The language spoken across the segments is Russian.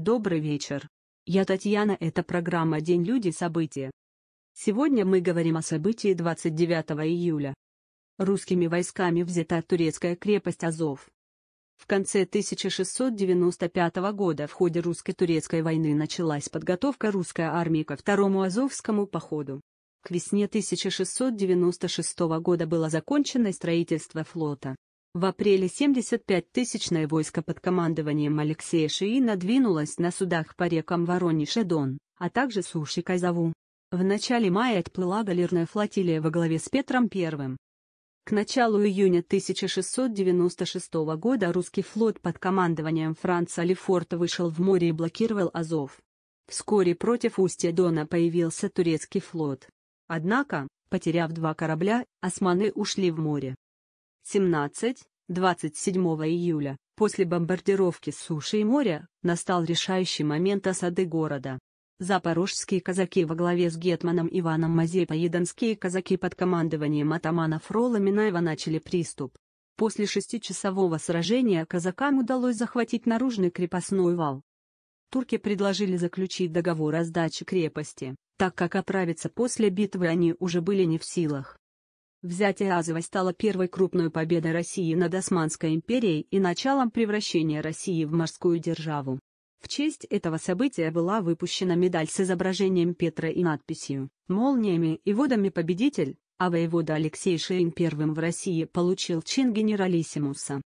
Добрый вечер. Я Татьяна, это программа «День люди. События». Сегодня мы говорим о событии 29 июля. Русскими войсками взята турецкая крепость Азов. В конце 1695 года в ходе русско-турецкой войны началась подготовка русской армии ко второму Азовскому походу. К весне 1696 года было закончено строительство флота. В апреле 75-тысячное войско под командованием Алексея Шиина двинулось на судах по рекам Воронеж и Дон, а также суши Кайзаву. В начале мая отплыла галерная флотилия во главе с Петром I. К началу июня 1696 года русский флот под командованием Франца Лефорта вышел в море и блокировал Азов. Вскоре против устья Дона появился турецкий флот. Однако, потеряв два корабля, османы ушли в море. 17-27 июля, после бомбардировки суши и моря, настал решающий момент осады города. Запорожские казаки во главе с гетманом Иваном Мазепой и донские казаки под командованием атамана Фрола Минаева начали приступ. После шестичасового сражения казакам удалось захватить наружный крепостной вал. Турки предложили заключить договор о сдаче крепости, так как оправиться после битвы они уже были не в силах. Взятие Азова стало первой крупной победой России над Османской империей и началом превращения России в морскую державу. В честь этого события была выпущена медаль с изображением Петра и надписью «Молниями и водами победитель», а воевода Алексей Шейн первым в России получил чин генералиссимуса.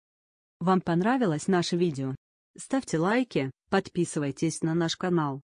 Вам понравилось наше видео? Ставьте лайки, подписывайтесь на наш канал.